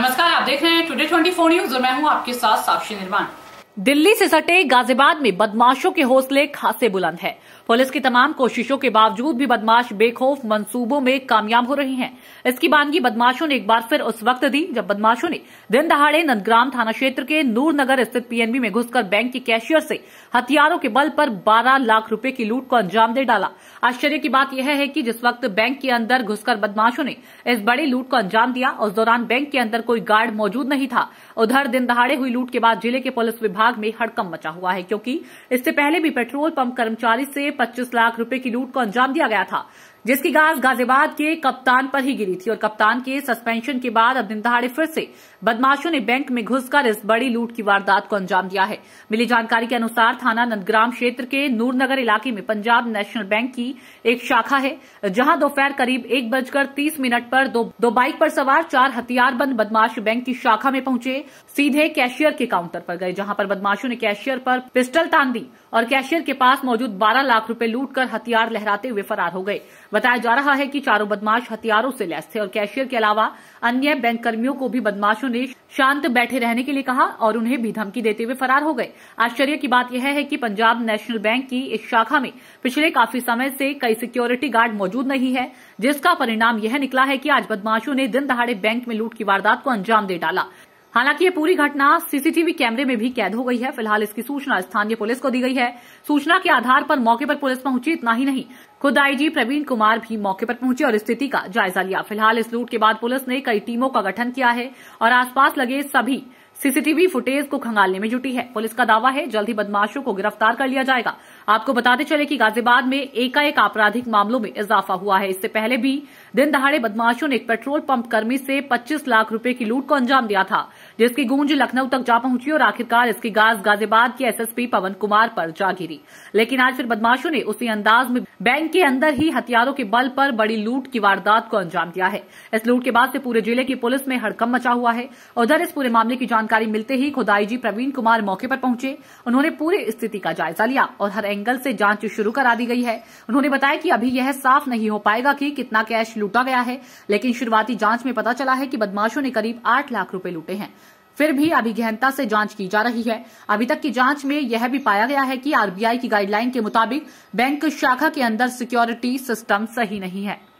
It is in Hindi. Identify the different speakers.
Speaker 1: नमस्कार आप देख रहे हैं टुडे 24 न्यूज और मैं हूं आपके साथ साक्षी निर्माण दिल्ली से सटे गाजियाबाद में बदमाशों के हौसले खासे बुलंद हैं। पुलिस की तमाम कोशिशों के बावजूद भी बदमाश बेखौफ मंसूबों में कामयाब हो रहे हैं इसकी बानगी बदमाशों ने एक बार फिर उस वक्त दी जब बदमाशों ने दिन दहाड़े नंदग्राम थाना क्षेत्र के नूरनगर स्थित पीएनबी में घुसकर बैंक के कैशियर से हथियारों के बल पर 12 लाख रुपए की लूट को अंजाम दे डाला आश्चर्य की बात यह है कि जिस वक्त बैंक के अंदर घुसकर बदमाशों ने इस बड़ी लूट को अंजाम दिया उस दौरान बैंक के अंदर कोई गार्ड मौजूद नहीं था उधर दिन दहाड़े हुई लूट के बाद जिले के पुलिस विभाग में हड़कम मचा हुआ है क्योंकि इससे पहले भी पेट्रोल पंप कर्मचारी से पच्चीस लाख रूपये की लूट को अंजाम दिया गया था जिसकी गाज गाजियाबाद के कप्तान पर ही गिरी थी और कप्तान के सस्पेंशन के बाद अब दिन दहाड़े फिर से बदमाशों ने बैंक में घुसकर इस बड़ी लूट की वारदात को अंजाम दिया है मिली जानकारी के अनुसार थाना नंदग्राम क्षेत्र के नूरनगर इलाके में पंजाब नेशनल बैंक की एक शाखा है जहां दोपहर करीब एक बजकर तीस मिनट पर दो, दो बाइक पर सवार चार हथियारबंद बदमाश बैंक की शाखा में पहुंचे सीधे कैशियर के काउंटर पर गए जहां पर बदमाशों ने कैशियर पर पिस्टल तान दी और कैशियर के पास मौजूद बारह लाख रूपये लूट कर हथियार लहराते हुए फरार हो गए बताया जा रहा है कि चारों बदमाश हथियारों से लैस थे और कैशियर के अलावा अन्य बैंक कर्मियों को भी बदमाशों ने शांत बैठे रहने के लिए कहा और उन्हें भी धमकी देते हुए फरार हो गए आश्चर्य की बात यह है कि पंजाब नेशनल बैंक की इस शाखा में पिछले काफी समय से कई सिक्योरिटी गार्ड मौजूद नहीं है जिसका परिणाम यह निकला है कि आज बदमाशों ने दिन दहाड़े बैंक में लूट की वारदात को अंजाम दे डाला हालांकि ये पूरी घटना सीसीटीवी कैमरे में भी कैद हो गई है फिलहाल इसकी सूचना स्थानीय पुलिस को दी गई है सूचना के आधार पर मौके पर पुलिस पहुंची इतना ही नहीं खुद आईजी प्रवीण कुमार भी मौके पर पहुंचे और स्थिति का जायजा लिया फिलहाल इस लूट के बाद पुलिस ने कई टीमों का गठन किया है और आसपास लगे सभी सीसीटीवी फुटेज को खंगालने में जुटी है पुलिस का दावा है जल्द ही बदमाशों को गिरफ्तार कर लिया जाएगा आपको बताते चले कि गाजियाबाद में एकाएक आपराधिक मामलों में इजाफा हुआ है इससे पहले भी दिन दहाड़े बदमाशों ने एक पेट्रोल पंप कर्मी से 25 लाख रुपए की लूट को अंजाम दिया था जिसकी गूंज लखनऊ तक जा पहुंची और आखिरकार इसकी गाज गाजियाबाद के एसएसपी पवन कुमार पर जा गिरी लेकिन आज फिर बदमाशों ने उसी अंदाज में बैंक के अंदर ही हथियारों के बल पर बड़ी लूट की वारदात को अंजाम दिया है इस लूट के बाद से पूरे जिले की पुलिस में हड़कम मचा हुआ है उधर इस पूरे मामले की जानकारी जानकारी मिलते ही खुदाई जी प्रवीण कुमार मौके पर पहुंचे उन्होंने पूरी स्थिति का जायजा लिया और हर एंगल से जांच शुरू करा दी गई है उन्होंने बताया कि अभी यह साफ नहीं हो पाएगा कि कितना कैश लूटा गया है लेकिन शुरुआती जांच में पता चला है कि बदमाशों ने करीब आठ लाख रूपये लूटे हैं फिर भी अभी गहनता से जांच की जा रही है अभी तक की जांच में यह भी पाया गया है कि आरबीआई की गाइडलाइन के मुताबिक बैंक शाखा के अंदर सिक्योरिटी सिस्टम सही नहीं है